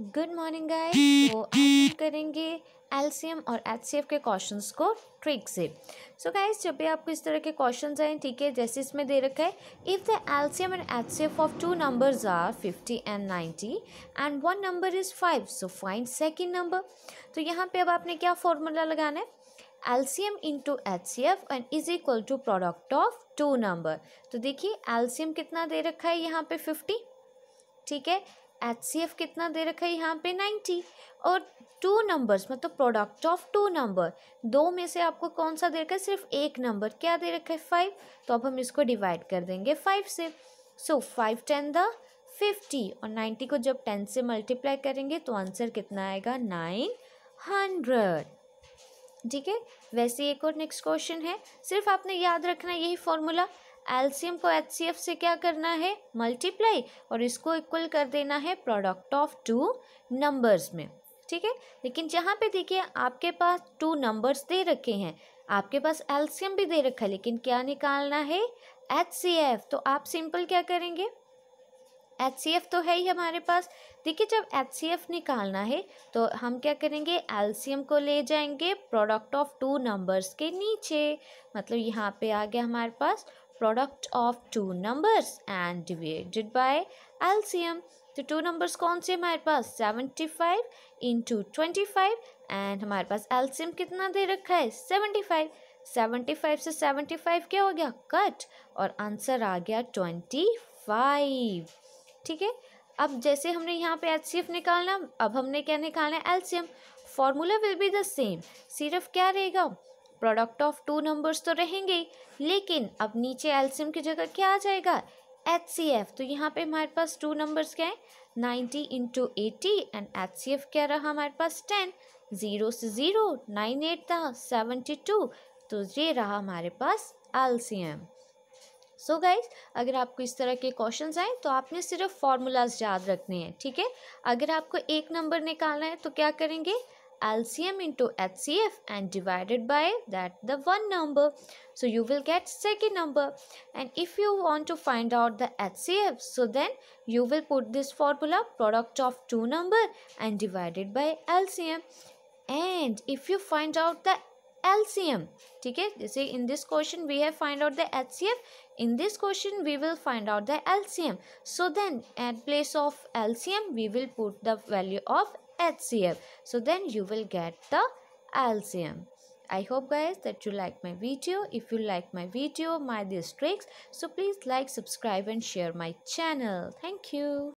Good morning गाय तो आप करेंगे एलसीएम और एफ के क्वेश्चंस को ट्रिक से सो so जब भी आपको इस तरह के क्वेश्चंस आए ठीक है जैसे इसमें दे रखा है if the LCM and H C F of two numbers are fifty and ninety and one number is five so find second number तो यहाँ पे अब आपने क्या फॉर्मूला लगाना है LCM into H C F and is equal to product of two number तो देखिए एल्सियम कितना दे रखा है यहाँ पे फिफ्टी ठीक है एच सी एफ कितना दे रखा है यहाँ पे नाइन्टी और टू नंबर्स मतलब प्रोडक्ट ऑफ टू नंबर दो में से आपको कौन सा दे रखा है सिर्फ एक नंबर क्या दे रखा है फाइव तो अब हम इसको डिवाइड कर देंगे फाइव से so five ten the fifty और नाइन्टी को जब टेन से मल्टीप्लाई करेंगे तो आंसर कितना आएगा नाइन हंड्रेड ठीक है वैसे एक और नेक्स्ट क्वेश्चन है सिर्फ आपने याद रखना यही फॉर्मूला एल्सियम को एच से क्या करना है मल्टीप्लाई और इसको इक्वल कर देना है प्रोडक्ट ऑफ टू नंबर्स में ठीक है लेकिन जहाँ पे देखिए आपके पास टू नंबर्स दे रखे हैं आपके पास एल्सियम भी दे रखा है लेकिन क्या निकालना है एच तो आप सिंपल क्या करेंगे एच तो है ही हमारे पास देखिए जब एच निकालना है तो हम क्या करेंगे एल्शियम को ले जाएंगे प्रोडक्ट ऑफ टू नंबर्स के नीचे मतलब यहाँ पे आ गया हमारे पास product of two numbers and divided by LCM तो टू नंबर्स कौन से हमारे पास seventy five into twenty five and हमारे पास एल्शियम कितना दे रखा है सेवेंटी फाइव सेवेंटी फाइव से सेवेंटी फाइव क्या हो गया कट और आंसर आ गया ट्वेंटी फाइव ठीक है अब जैसे हमने यहाँ पे एच सी एफ निकालना अब हमने क्या निकालना है LCM formula will be the same सिर्फ क्या रहेगा प्रोडक्ट ऑफ टू नंबर्स तो रहेंगे लेकिन अब नीचे एल्शियम की जगह क्या आ जाएगा एच सी एफ तो यहाँ पे हमारे पास टू नंबर्स क्या है ninety into eighty and H C F क्या रहा हमारे पास टेन ज़ीरो से ज़ीरो नाइन एट था सेवेंटी टू तो ये रहा हमारे पास एल्शियम सो so गाइज अगर आपको इस तरह के क्वेश्चन आएँ तो आपने सिर्फ फार्मूलाज याद रखने हैं ठीक है ठीके? अगर आपको एक नंबर निकालना है तो क्या करेंगे L C M into H C F and divided by that the one number so you will get second number and if you want to find out the H C F so then you will put this formula product of two number and divided by L C M and if you find out the LCM. okay. है in this question we have find out the HCF. In this question we will find out the LCM. So then at place of LCM we will put the value of HCF. So then you will get the LCM. I hope guys that you like my video. If you like my video, my these tricks, so please like, subscribe and share my channel. Thank you.